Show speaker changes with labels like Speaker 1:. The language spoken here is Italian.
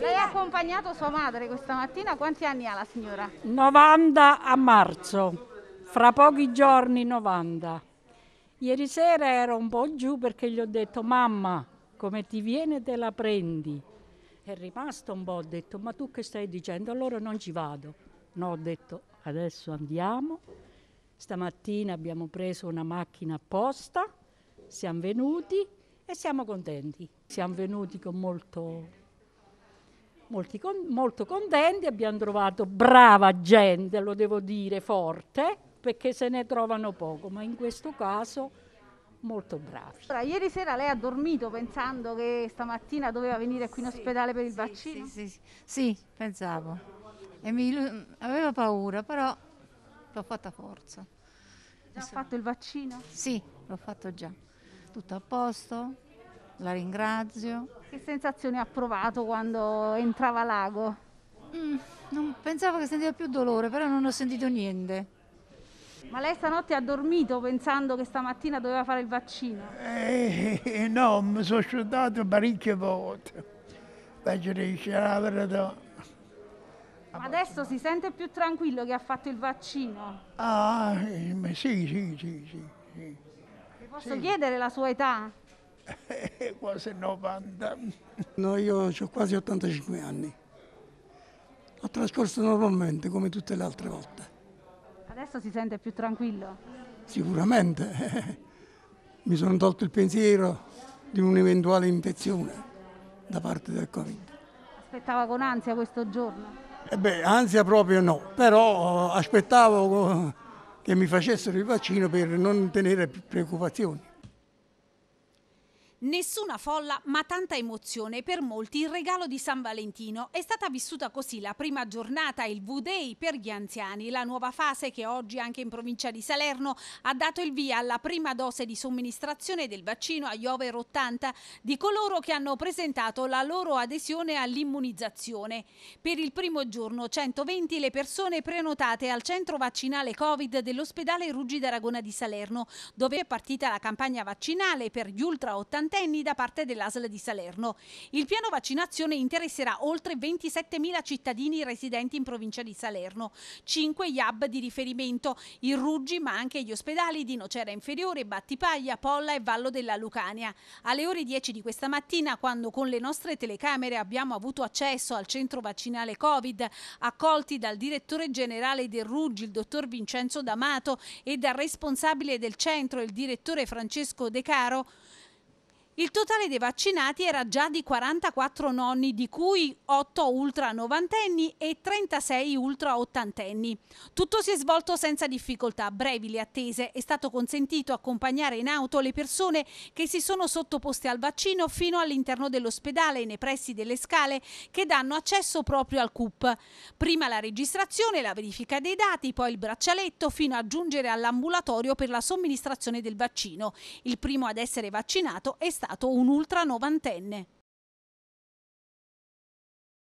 Speaker 1: Lei ha accompagnato sua madre questa mattina, quanti anni ha la signora?
Speaker 2: 90 a marzo, fra pochi giorni 90. Ieri sera ero un po' giù perché gli ho detto mamma, come ti viene te la prendi. È rimasto un po', ho detto ma tu che stai dicendo? Allora non ci vado. No, ho detto adesso andiamo. Stamattina abbiamo preso una macchina apposta, siamo venuti e siamo contenti. Siamo venuti con molto molti con, molto contenti, abbiamo trovato brava gente, lo devo dire, forte, perché se ne trovano poco, ma in questo caso molto bravi.
Speaker 1: Allora, ieri sera lei ha dormito pensando che stamattina doveva venire qui in ospedale per il sì, vaccino? Sì, sì, sì, pensavo. E mi, avevo paura, però l'ho fatta forza. ha fatto il vaccino? Sì, l'ho fatto già. Tutto a posto, la ringrazio. Che sensazione ha provato quando entrava l'ago? Mm, non pensavo che sentiva più dolore, però non ho sentito niente. Ma lei stanotte ha dormito pensando che stamattina doveva fare il vaccino?
Speaker 3: Eh, no, mi sono sciudato parecchie volte. Ma
Speaker 4: adesso si sente più tranquillo che ha fatto il vaccino?
Speaker 3: Ah, eh, sì, sì, sì, sì. sì. posso sì.
Speaker 1: chiedere la sua età? Eh, quasi
Speaker 3: 90. No, io ho quasi 85 anni. L'ho trascorso normalmente come tutte le altre volte.
Speaker 4: Adesso si sente più tranquillo?
Speaker 3: Sicuramente. Mi sono tolto il pensiero di un'eventuale infezione da parte del Covid.
Speaker 4: Aspettava con ansia questo giorno?
Speaker 3: Eh beh, ansia proprio no, però aspettavo che mi facessero il vaccino per non tenere più preoccupazioni.
Speaker 4: Nessuna folla, ma tanta emozione per molti il regalo di San Valentino. È stata vissuta così la prima giornata, il V-Day per gli anziani, la nuova fase che oggi anche in provincia di Salerno ha dato il via alla prima dose di somministrazione del vaccino agli over 80 di coloro che hanno presentato la loro adesione all'immunizzazione. Per il primo giorno 120 le persone prenotate al centro vaccinale Covid dell'ospedale Ruggi d'Aragona di Salerno, dove è partita la campagna vaccinale per gli ultra 80 sessantenni da parte dell'ASL di Salerno. Il piano vaccinazione interesserà oltre 27.000 cittadini residenti in provincia di Salerno, 5 IAB di riferimento, il Ruggi ma anche gli ospedali di Nocera Inferiore, Battipaglia, Polla e Vallo della Lucania. Alle ore 10 di questa mattina, quando con le nostre telecamere abbiamo avuto accesso al centro vaccinale Covid, accolti dal direttore generale del Ruggi, il dottor Vincenzo D'Amato, e dal responsabile del centro, il direttore Francesco De Caro, il totale dei vaccinati era già di 44 nonni, di cui 8 ultra novantenni e 36 ultra ottantenni. Tutto si è svolto senza difficoltà, brevi le attese. È stato consentito accompagnare in auto le persone che si sono sottoposte al vaccino fino all'interno dell'ospedale e nei pressi delle scale che danno accesso proprio al CUP. Prima la registrazione, la verifica dei dati, poi il braccialetto fino a giungere all'ambulatorio per la somministrazione del vaccino. Il primo ad essere vaccinato è stato ammazzato un ultra novantenne.